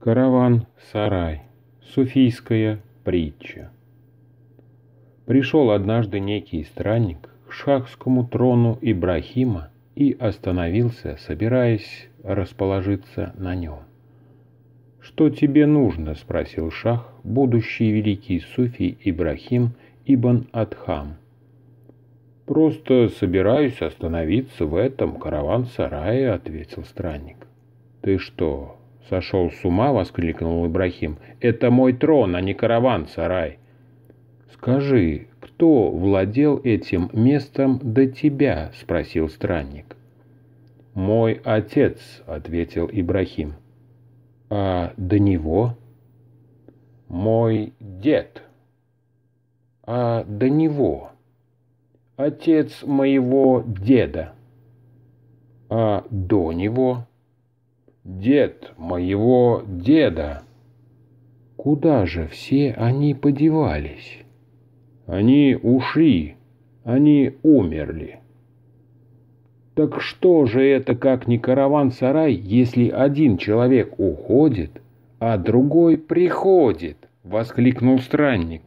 Караван-сарай. Суфийская притча. Пришел однажды некий странник к шахскому трону Ибрахима и остановился, собираясь расположиться на нем. «Что тебе нужно?» – спросил шах, будущий великий суфий Ибрахим Ибн Адхам. «Просто собираюсь остановиться в этом караван-сарае», – ответил странник. «Ты что, «Сошел с ума!» — воскликнул Ибрахим. «Это мой трон, а не караван-сарай!» «Скажи, кто владел этим местом до тебя?» — спросил странник. «Мой отец», — ответил Ибрахим. «А до него?» «Мой дед». «А до него?» «Отец моего деда». «А до него?» дед моего деда. Куда же все они подевались? Они ушли, они умерли. Так что же это как не караван-сарай, если один человек уходит, а другой приходит? — воскликнул странник.